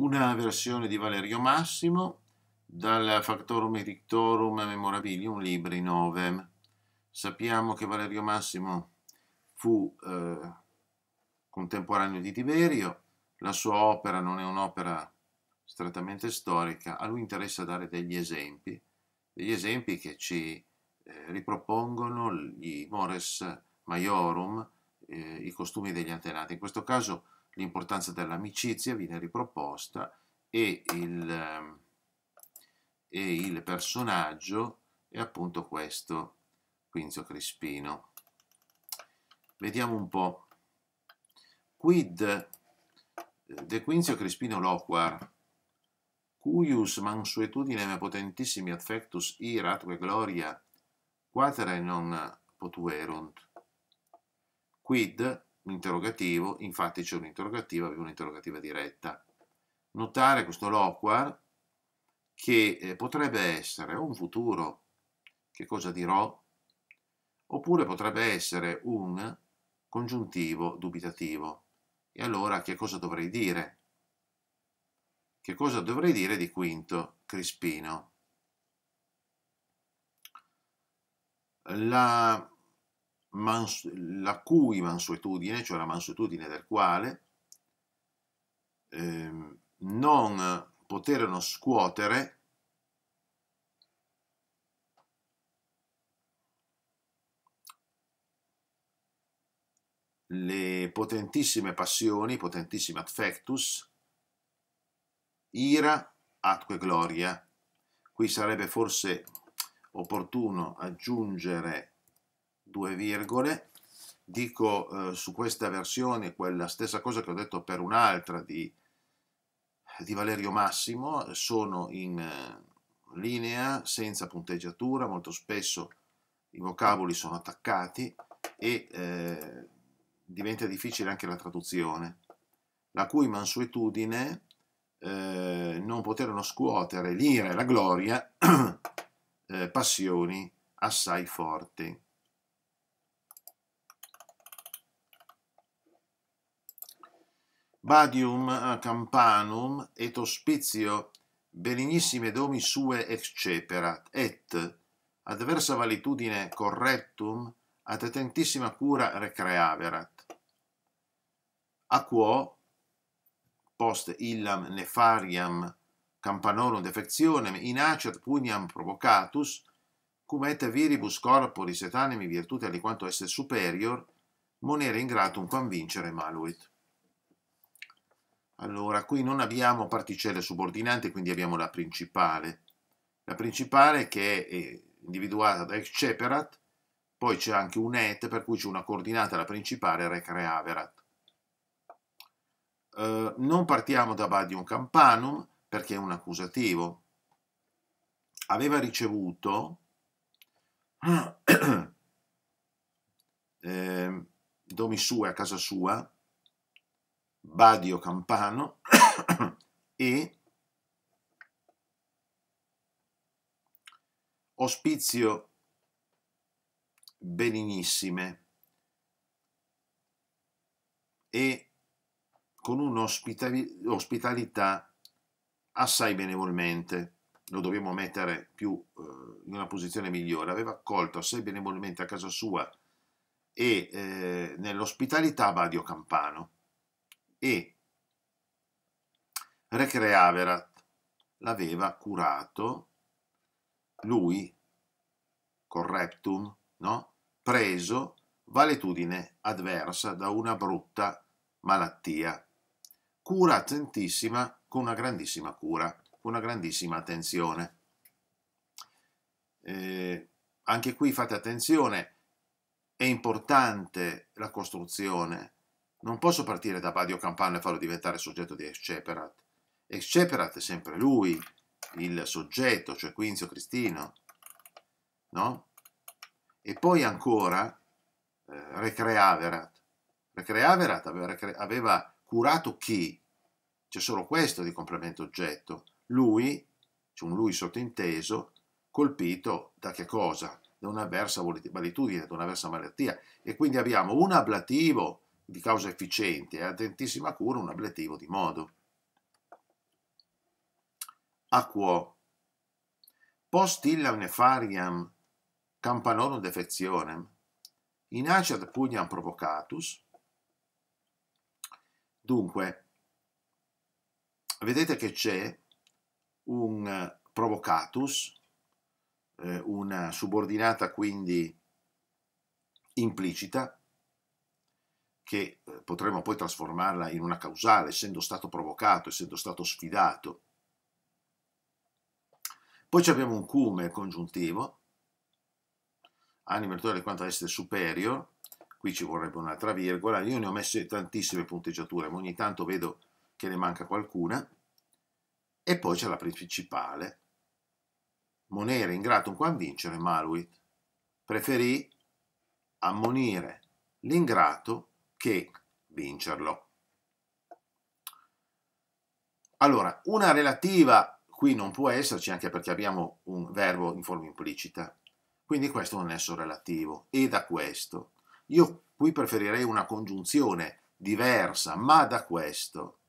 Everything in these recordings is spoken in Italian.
una versione di Valerio Massimo dal Factorum e Memorabilium Libri Novem. Sappiamo che Valerio Massimo fu eh, contemporaneo di Tiberio, la sua opera non è un'opera strettamente storica, a lui interessa dare degli esempi, degli esempi che ci eh, ripropongono gli mores maiorum, eh, i costumi degli antenati. In questo caso l'importanza dell'amicizia viene riproposta e il, ehm, e il personaggio è appunto questo Quinzio Crispino. Vediamo un po'. Quid eh, de Quinzio Crispino loquar, cuius mansuetudinem potentissimi affectus iratque gloria, quatere non potuerunt. Quid un interrogativo, infatti c'è un'interrogativa, avevo un'interrogativa diretta. Notare questo loquar che eh, potrebbe essere un futuro, che cosa dirò, oppure potrebbe essere un congiuntivo dubitativo. E allora che cosa dovrei dire? Che cosa dovrei dire di Quinto Crispino? La la cui mansuetudine, cioè la mansuetudine del quale, eh, non poterono scuotere le potentissime passioni, potentissime affectus, ira, atque gloria. Qui sarebbe forse opportuno aggiungere due virgole, dico eh, su questa versione quella stessa cosa che ho detto per un'altra di, di, Valerio Massimo, sono in eh, linea, senza punteggiatura, molto spesso i vocaboli sono attaccati e eh, diventa difficile anche la traduzione, la cui mansuetudine eh, non poterono scuotere l'ira e la gloria, eh, passioni assai forti. Badium campanum et ospizio benignissime domi sue exceperat, et adversa valitudine correctum ad attentissima cura recreaverat. A quo post illam nefariam campanorum defectionem inacet pugnam provocatus, cum et viribus corporis et animi virtute aliquanto esse superior, monere ingratum convincere maluit. Allora, qui non abbiamo particelle subordinate, quindi abbiamo la principale. La principale che è eh, individuata da Exceperat, poi c'è anche un et, per cui c'è una coordinata, la principale, Recreaverat. Eh, non partiamo da Badium Campanum, perché è un accusativo. Aveva ricevuto... eh, domi sue a casa sua Badio Campano e Ospizio Beninissime e con un'ospitalità assai benevolmente, lo dobbiamo mettere più eh, in una posizione migliore, aveva accolto assai benevolmente a casa sua e eh, nell'ospitalità Badio Campano e Recreaverat l'aveva curato lui, correctum, no? preso valetudine adversa da una brutta malattia, cura attentissima con una grandissima cura, con una grandissima attenzione. Eh, anche qui fate attenzione, è importante la costruzione, non posso partire da Badio Campano e farlo diventare soggetto di Exceperat. Exceperat è sempre lui, il soggetto, cioè Quinzio Cristino, no? E poi ancora eh, Recreaverat. Recreaverat aveva, recre aveva curato chi? C'è solo questo di complemento oggetto. Lui, c'è un lui sottinteso, colpito da che cosa? Da una versa volatilitudine, da una versa malattia. E quindi abbiamo un ablativo di causa efficiente e attentissima cura un ablettivo di modo. Aquo. Post illam nefariam campanorum defectionem, inaciat pugnam provocatus. Dunque, vedete che c'è un provocatus, eh, una subordinata quindi implicita, che eh, potremmo poi trasformarla in una causale, essendo stato provocato, essendo stato sfidato. Poi abbiamo un cume congiuntivo, anima virtuale quanto essere superior, qui ci vorrebbe un'altra virgola, io ne ho messe tantissime punteggiature, ma ogni tanto vedo che ne manca qualcuna, e poi c'è la principale, monere ingratum quam vincere maluit, preferì ammonire l'ingrato che vincerlo. Allora, una relativa qui non può esserci anche perché abbiamo un verbo in forma implicita, quindi questo è un nesso relativo. E da questo, io qui preferirei una congiunzione diversa, ma da questo,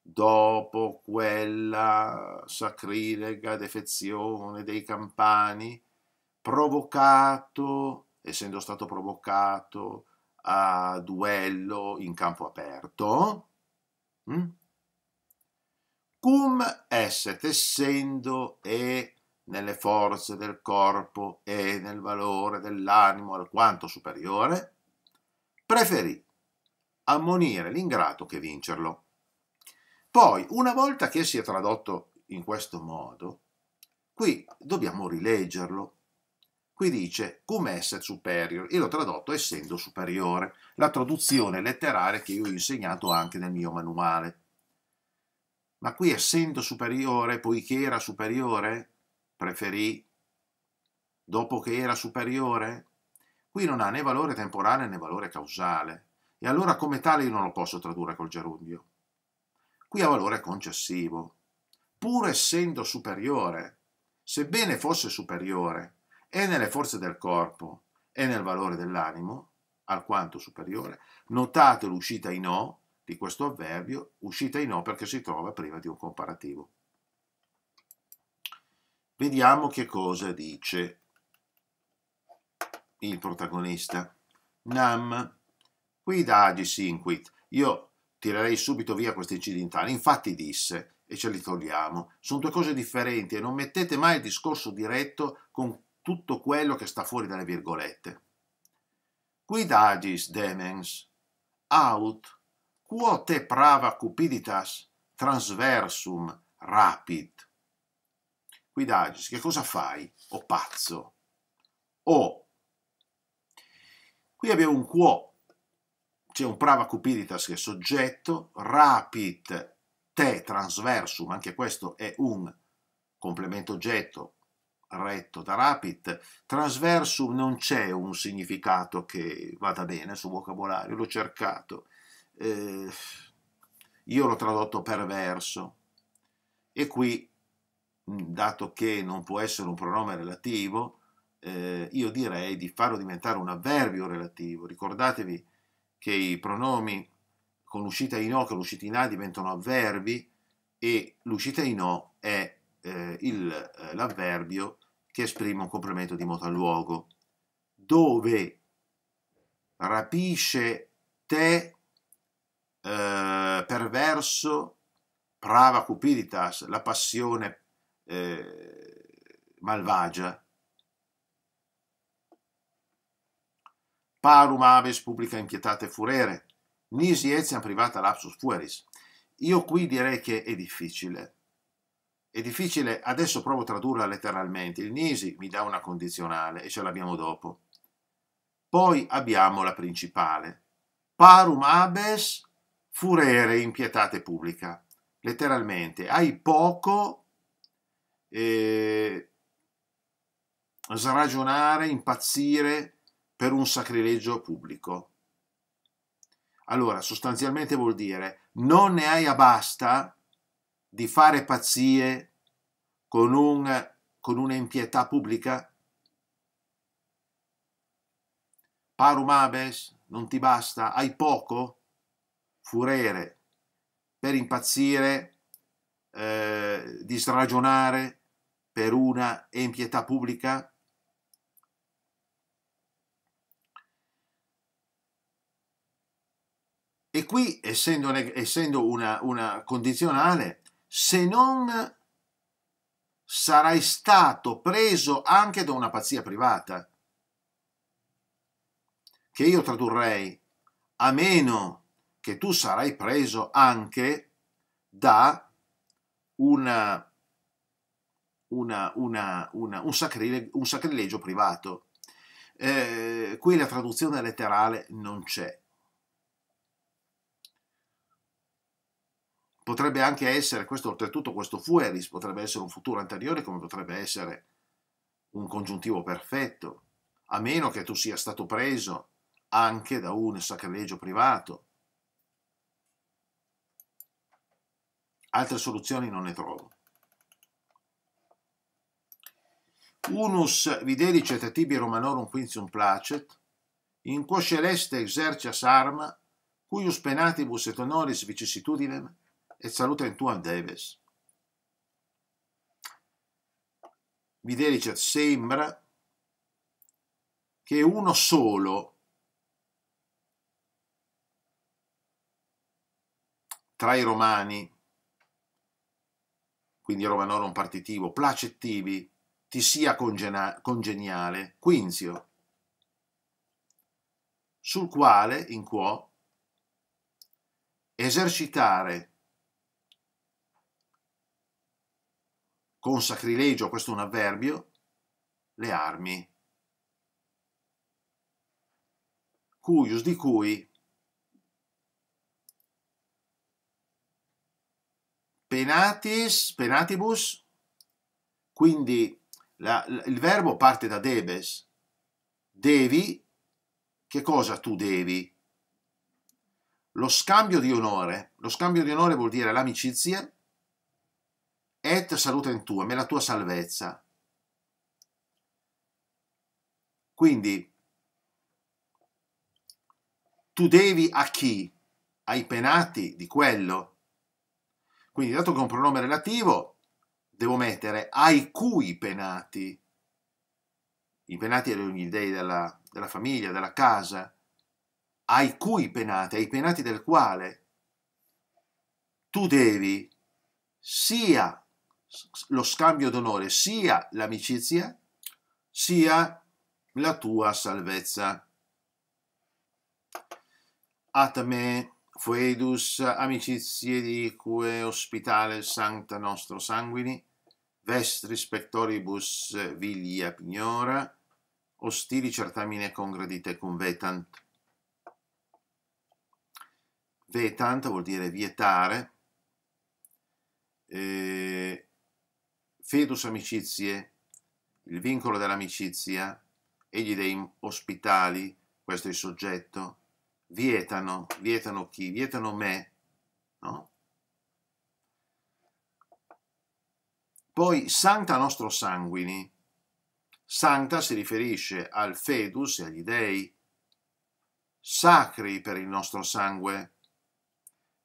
dopo quella sacrilega defezione dei campani, provocato, essendo stato provocato a duello in campo aperto. Mm? Cum esset, essendo e nelle forze del corpo e nel valore dell'animo alquanto superiore, preferì ammonire l'ingrato che vincerlo. Poi, una volta che si è tradotto in questo modo, qui dobbiamo rileggerlo Qui dice come essere superior, e l'ho tradotto essendo superiore, la traduzione letteraria che io ho insegnato anche nel mio manuale. Ma qui essendo superiore, poiché era superiore, preferì dopo che era superiore? Qui non ha né valore temporale né valore causale, e allora come tale io non lo posso tradurre col gerundio. Qui ha valore concessivo. Pur essendo superiore, sebbene fosse superiore, e nelle forze del corpo e nel valore dell'animo, alquanto superiore. Notate l'uscita in O di questo avverbio, uscita in O perché si trova prima di un comparativo. Vediamo che cosa dice il protagonista. Nam, qui da agis inquit? Io tirerei subito via questi incidentale, Infatti disse, e ce li togliamo, sono due cose differenti e non mettete mai il discorso diretto con tutto quello che sta fuori dalle virgolette. Quid agis demens? Aut, quo te prava cupiditas transversum rapid? Quid agis? Che cosa fai, o pazzo? O. Qui abbiamo un quo, c'è un prava cupiditas che è soggetto, rapid te transversum, anche questo è un complemento oggetto retto da rapid, transversum non c'è un significato che vada bene sul vocabolario, l'ho cercato, eh, io l'ho tradotto perverso e qui, mm, dato che non può essere un pronome relativo, eh, io direi di farlo diventare un avverbio relativo. Ricordatevi che i pronomi con l'uscita in o che l'uscita in a diventano avverbi e l'uscita in o è eh, eh l'avverbio che esprime un complemento di moto luogo dove rapisce te eh, perverso prava cupiditas, la passione eh, malvagia. Parum aves pubblica impietate furere, nisi etiam privata lapsus fueris. Io qui direi che è difficile, è difficile, adesso provo a tradurla letteralmente. Il Nisi mi dà una condizionale e ce l'abbiamo dopo. Poi abbiamo la principale. Parum abes furere impietate pubblica. Letteralmente, hai poco eh, sragionare, impazzire per un sacrilegio pubblico. Allora, sostanzialmente vuol dire non ne hai a di fare pazzie con, un, con una impietà pubblica? Parum abes, non ti basta, hai poco? Furere, per impazzire, eh, disragionare per una impietà pubblica? E qui, essendo, essendo una, una condizionale, se non sarai stato preso anche da una pazzia privata, che io tradurrei a meno che tu sarai preso anche da una, una, una, un, sacrile, un, sacrilegio privato. Eh, qui la traduzione letterale non c'è, Potrebbe anche essere, questo oltretutto, questo fueris, potrebbe essere un futuro anteriore come potrebbe essere un congiuntivo perfetto, a meno che tu sia stato preso anche da un sacrilegio privato. Altre soluzioni non ne trovo. Unus videlicet tibi romanorum quinzium placet, in quo celeste exercias arma, cuius penatibus et honoris vicissitudinem, e saluta in Antoine Davis. Videlic sembra che uno solo tra i romani, quindi romanorum partitivo, placettivi, ti sia congeniale, Quinzio, sul quale, in quo, esercitare con sacrilegio, questo è un avverbio, le armi. Cuius di cui penatis, penatibus, quindi la, il verbo parte da debes, devi, che cosa tu devi? Lo scambio di onore, lo scambio di onore vuol dire l'amicizia, et salutem tuam, è la tua salvezza. Quindi, tu devi a chi? Ai penati di quello. Quindi, dato che è un pronome relativo, devo mettere ai cui penati. I penati erano gli dei della, della famiglia, della casa. Ai cui penati, ai penati del quale tu devi sia lo scambio d'onore sia l'amicizia sia la tua salvezza. Atame fuedus amicizie dique ospitale sancta nostro sanguini, vestris pectoribus vilia pignora, ostili certamine congredite cum vetant. Vetant vuol dire vietare, eh, Fedus amicizie, il vincolo dell'amicizia, egli dei ospitali, questo è il soggetto, vietano, vietano chi? Vietano me, no? Poi Santa nostro sanguini, Santa si riferisce al Fedus e agli dei, sacri per il nostro sangue,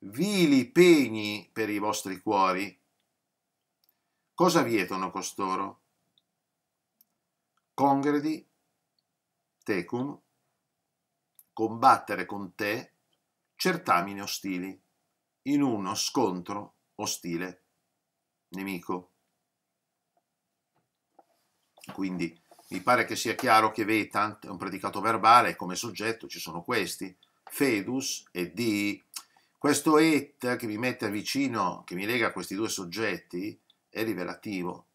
vili pegni per i vostri cuori, Cosa vietano costoro? Congredi, tecum, combattere con te certamini ostili, in uno scontro ostile, nemico. Quindi mi pare che sia chiaro che vetant è un predicato verbale come soggetto ci sono questi, fedus e di. Questo et che mi mette vicino, che mi lega a questi due soggetti, è rivelativo.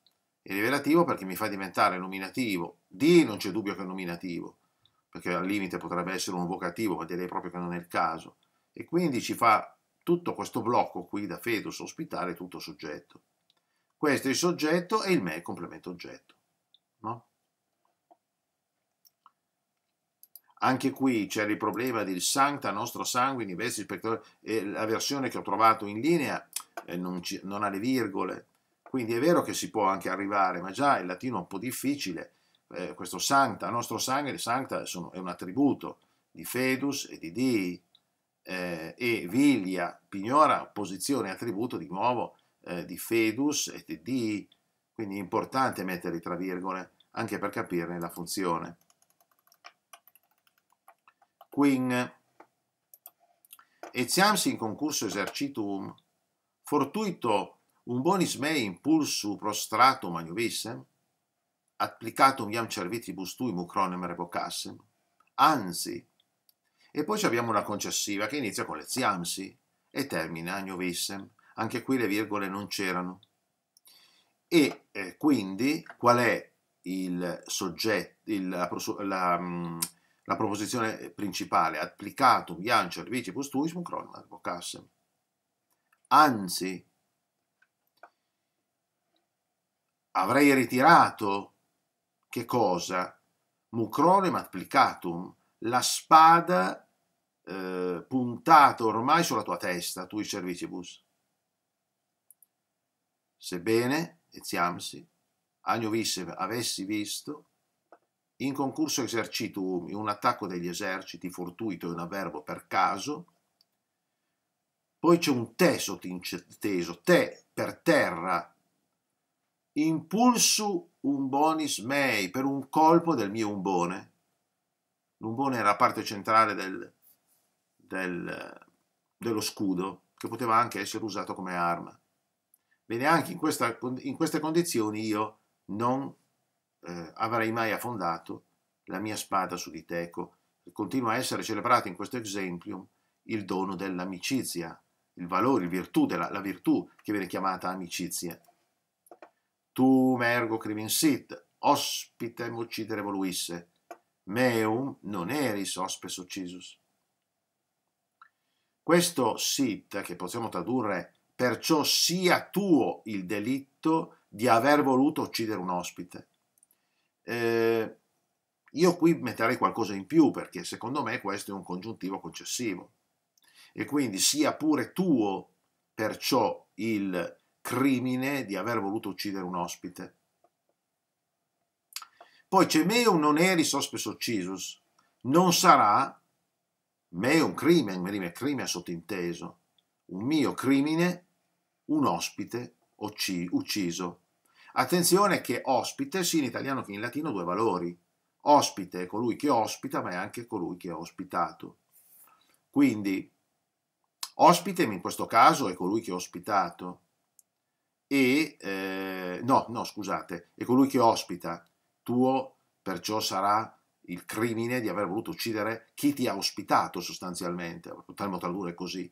È rivelativo perché mi fa diventare nominativo. Di non c'è dubbio che è nominativo, perché al limite potrebbe essere un vocativo, ma direi proprio che non è il caso. E quindi ci fa tutto questo blocco qui da fedus ospitare tutto soggetto. Questo è il soggetto e il me è complemento oggetto. No? Anche qui c'era il problema del sancta nostro sangue, universi spettatore, e la versione che ho trovato in linea eh, non, ci, non, ha le virgole, quindi è vero che si può anche arrivare, ma già il latino è un po' difficile. Eh, questo sancta, il nostro sangue, sancta sono, è un attributo di fedus e di dei, eh, e viglia, pignora, posizione attributo di nuovo eh, di fedus e di dei, quindi è importante metterli tra virgole anche per capirne la funzione. Quin etiam in concurso esercitum fortuito un bonis mei impulsu prostratum maniuvissem, applicatum iam cervitibus tui mucronem revocassem, anzi, e poi abbiamo una concessiva che inizia con leziamsi e termina agnuvissem, anche qui le virgole non c'erano. E eh, quindi qual è il soggetto, il, la, la, mm, la, proposizione principale? Applicatum iam cervitibus tuis mucronem revocassem. Anzi, Avrei ritirato. Che cosa? Mucronem applicatum, la spada eh, puntata ormai sulla tua testa, tui servicibus. Sebbene, etiamsi, agno visse avessi visto, in concurso esercitum, in un attacco degli eserciti fortuito in avverbo per caso, poi c'è un te sottinteso, te per terra impulsu un bonis mei per un colpo del mio umbone. L'umbone era la parte centrale del, del, dello scudo, che poteva anche essere usato come arma. Bene, anche in, questa, in queste condizioni io non eh, avrei mai affondato la mia spada su di Teco. Continua a essere celebrato in questo exemplium il dono dell'amicizia, il valore, il virtù, della, la virtù che viene chiamata amicizia. Tu mergo sit, ospitem uccidere voluisse, meum non eris hospes uccisus. Questo sit, che possiamo tradurre perciò sia tuo il delitto di aver voluto uccidere un ospite. Eh, io qui metterei qualcosa in più perché secondo me questo è un congiuntivo concessivo. E quindi sia pure tuo perciò il delitto, crimine di aver voluto uccidere un ospite. Poi c'è meum non eri sospes uccisus, non sarà meum crimen, merime crime sottinteso, un mio crimine, un ospite ucciso. Attenzione che ospite sia in italiano che in latino due valori. Ospite è colui che ospita, ma è anche colui che è ospitato. Quindi, ospite in questo caso è colui che è ospitato, e eh, no, no, scusate, è colui che ospita tuo perciò sarà il crimine di aver voluto uccidere chi ti ha ospitato sostanzialmente, potremmo tradurre così.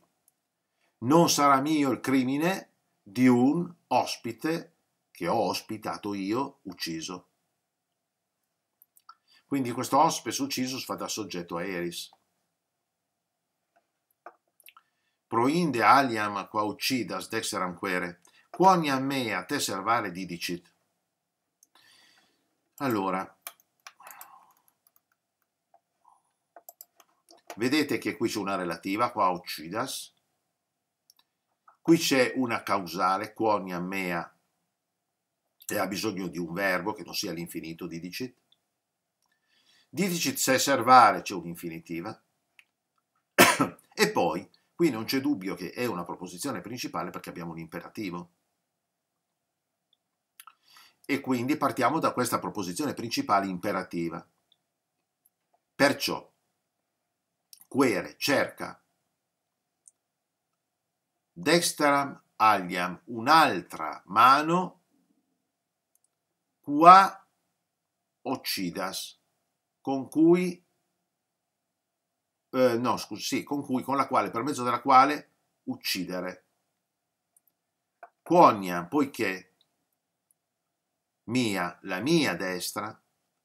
Non sarà mio il crimine di un ospite che ho ospitato io, ucciso. Quindi questo ospite ucciso fa da soggetto a Eris. Proinde aliam qua uccidas dexeram quere Cuoni a me a te servare didicit. Allora, vedete che qui c'è una relativa, qua uccidas, qui c'è una causale, cuoni a mea, e ha bisogno di un verbo che non sia l'infinito didicit. Didicit se servare c'è un'infinitiva, e poi qui non c'è dubbio che è una proposizione principale perché abbiamo un imperativo. E quindi partiamo da questa proposizione principale imperativa. Perciò, quere, cerca, dexteram aliam, un'altra mano, qua occidas, con cui, eh, no, scusi, sì, con cui, con la quale, per mezzo della quale uccidere. Quoniam, poiché mia, la mia destra,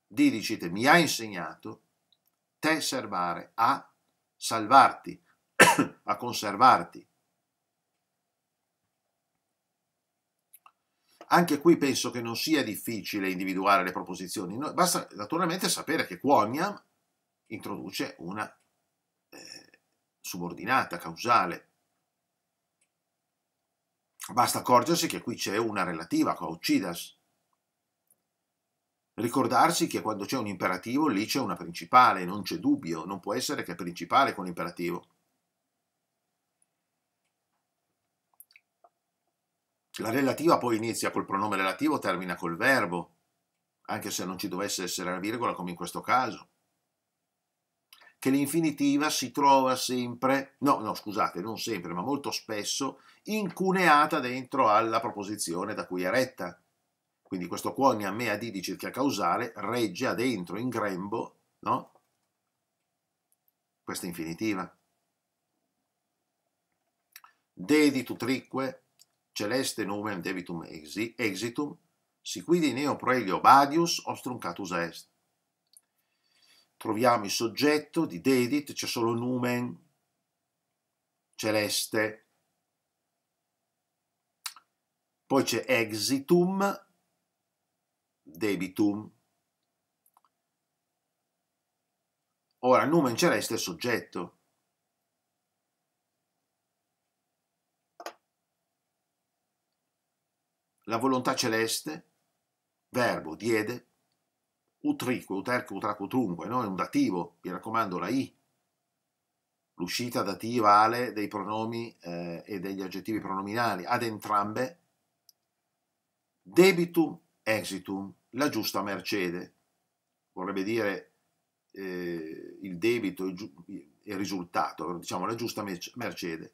di didicit mi ha insegnato, te servare a salvarti, a conservarti. Anche qui penso che non sia difficile individuare le proposizioni, no, basta naturalmente sapere che quomiam introduce una eh, subordinata causale. Basta accorgersi che qui c'è una relativa, qua uccidas, Ricordarsi che quando c'è un imperativo lì c'è una principale, non c'è dubbio, non può essere che principale con imperativo. La relativa poi inizia col pronome relativo, termina col verbo, anche se non ci dovesse essere la virgola come in questo caso. Che l'infinitiva si trova sempre, no, no, scusate, non sempre, ma molto spesso incuneata dentro alla proposizione da cui è retta quindi questo quone a me ad di circa causale regge dentro in grembo, no? Questa infinitiva. Deditu trique, celeste numen debitum exi, exitum, si quidi neo proelio badius obstruncatus est. Troviamo il soggetto di dedit, c'è solo numen, celeste. Poi c'è exitum, debitum. Ora numen celeste resta soggetto. La volontà celeste, verbo, diede, utrique, uterque, utraque, utrunque, no? è un dativo, mi raccomando la i. L'uscita dativa ale dei pronomi eh, e degli aggettivi pronominali ad entrambe. Debitum exitum, la giusta mercede, vorrebbe dire eh, il debito e il risultato, diciamo la giusta mercede.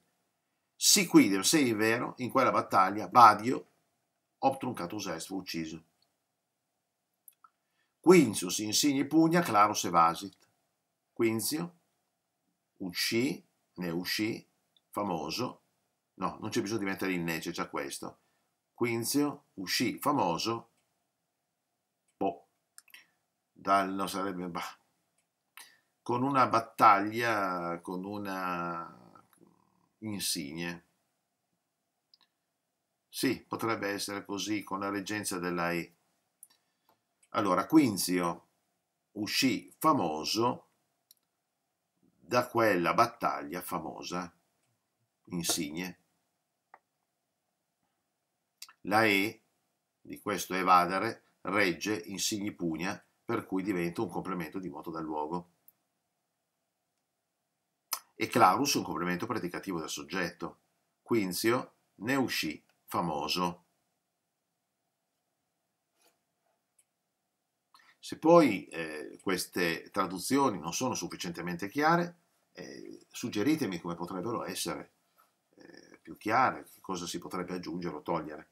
Si quidem, se è vero, in quella battaglia Badio, obtruncatus est, fu ucciso. Quinzio si insigne pugna, Clarus evasit. Quinzio uscì, ne uscì, famoso, no, non c'è bisogno di mettere il nece, c'è già questo. Quinzio uscì famoso dal, non sarebbe, bah, con una battaglia, con una insigne. Sì, potrebbe essere così, con la reggenza della E. Allora, Quinzio uscì famoso da quella battaglia famosa, insigne. La E di questo evadere regge insigni pugna per cui diventa un complemento di moto dal luogo. E Clarus un complemento predicativo del soggetto. Quinzio ne uscì famoso. Se poi eh, queste traduzioni non sono sufficientemente chiare, eh, suggeritemi come potrebbero essere eh, più chiare, che cosa si potrebbe aggiungere o togliere.